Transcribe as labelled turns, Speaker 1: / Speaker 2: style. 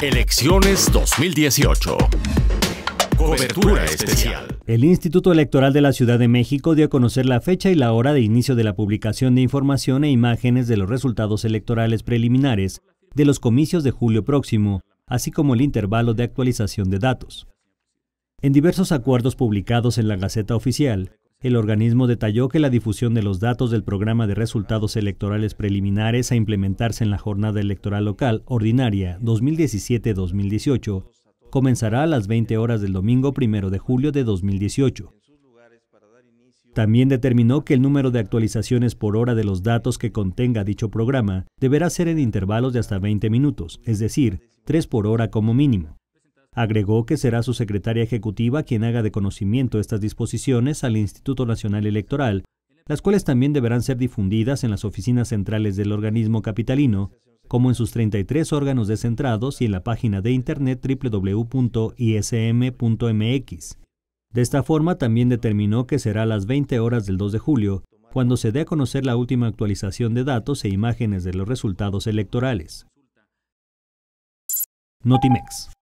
Speaker 1: Elecciones 2018. Cobertura especial.
Speaker 2: El Instituto Electoral de la Ciudad de México dio a conocer la fecha y la hora de inicio de la publicación de información e imágenes de los resultados electorales preliminares de los comicios de julio próximo, así como el intervalo de actualización de datos. En diversos acuerdos publicados en la Gaceta Oficial, el organismo detalló que la difusión de los datos del programa de resultados electorales preliminares a implementarse en la jornada electoral local ordinaria 2017-2018 comenzará a las 20 horas del domingo 1 de julio de 2018. También determinó que el número de actualizaciones por hora de los datos que contenga dicho programa deberá ser en intervalos de hasta 20 minutos, es decir, tres por hora como mínimo. Agregó que será su secretaria ejecutiva quien haga de conocimiento estas disposiciones al Instituto Nacional Electoral, las cuales también deberán ser difundidas en las oficinas centrales del organismo capitalino, como en sus 33 órganos descentrados y en la página de internet www.ism.mx. De esta forma también determinó que será a las 20 horas del 2 de julio, cuando se dé a conocer la última actualización de datos e imágenes de los resultados electorales. Notimex.